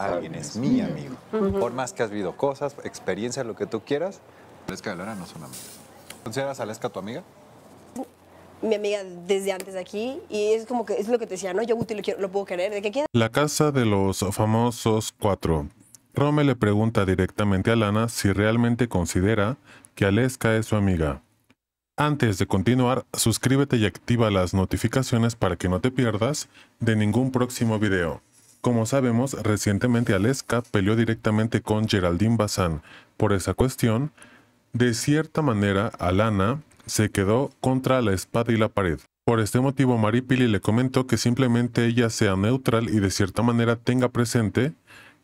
alguien es mi amigo. Por más que has vivido cosas, experiencias, lo que tú quieras, Aleska y Lara no son amigos. ¿Consideras a Aleska tu amiga? Mi amiga desde antes de aquí y es como que es lo que te decía, ¿no? Yo lo, puedo querer. ¿De qué La casa de los famosos cuatro. Rome le pregunta directamente a Lana si realmente considera que Aleska es su amiga. Antes de continuar, suscríbete y activa las notificaciones para que no te pierdas de ningún próximo video. Como sabemos, recientemente Aleska peleó directamente con Geraldine Bazán por esa cuestión. De cierta manera, Alana se quedó contra la espada y la pared. Por este motivo, Maripili le comentó que simplemente ella sea neutral y de cierta manera tenga presente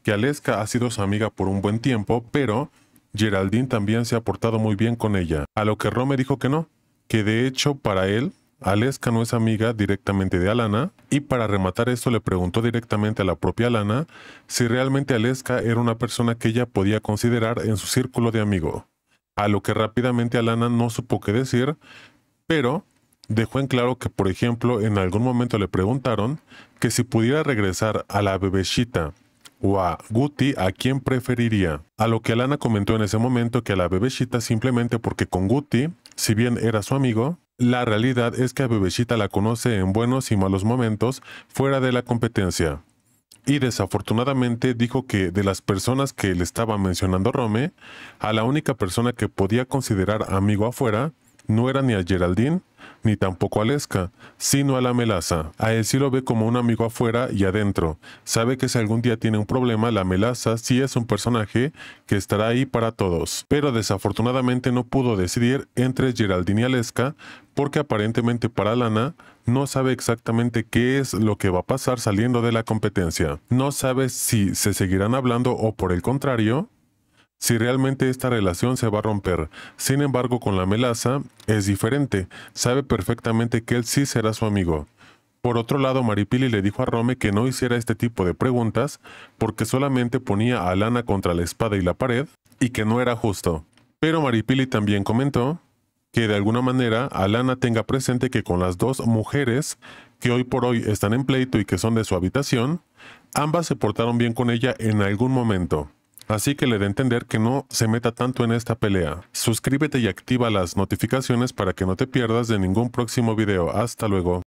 que Aleska ha sido su amiga por un buen tiempo, pero Geraldine también se ha portado muy bien con ella, a lo que Rome dijo que no, que de hecho para él Aleska no es amiga directamente de Alana y para rematar esto le preguntó directamente a la propia Alana si realmente Aleska era una persona que ella podía considerar en su círculo de amigo, a lo que rápidamente Alana no supo qué decir, pero dejó en claro que por ejemplo en algún momento le preguntaron que si pudiera regresar a la bebecita o a Guti a quién preferiría. A lo que Alana comentó en ese momento que a la bebecita simplemente porque con Guti, si bien era su amigo, la realidad es que a Bebecita la conoce en buenos y malos momentos fuera de la competencia. Y desafortunadamente dijo que de las personas que le estaba mencionando Rome, a la única persona que podía considerar amigo afuera no era ni a Geraldine, ni tampoco a Lesca, sino a la melaza. A él sí lo ve como un amigo afuera y adentro. Sabe que si algún día tiene un problema, la melaza sí es un personaje que estará ahí para todos. Pero desafortunadamente no pudo decidir entre Geraldine y Lesca, porque aparentemente para Lana no sabe exactamente qué es lo que va a pasar saliendo de la competencia. No sabe si se seguirán hablando o por el contrario, si realmente esta relación se va a romper. Sin embargo, con la melaza es diferente, sabe perfectamente que él sí será su amigo. Por otro lado, Maripili le dijo a Rome que no hiciera este tipo de preguntas porque solamente ponía a Alana contra la espada y la pared y que no era justo. Pero Maripili también comentó que de alguna manera Alana tenga presente que con las dos mujeres que hoy por hoy están en pleito y que son de su habitación, ambas se portaron bien con ella en algún momento. Así que le de entender que no se meta tanto en esta pelea. Suscríbete y activa las notificaciones para que no te pierdas de ningún próximo video. Hasta luego.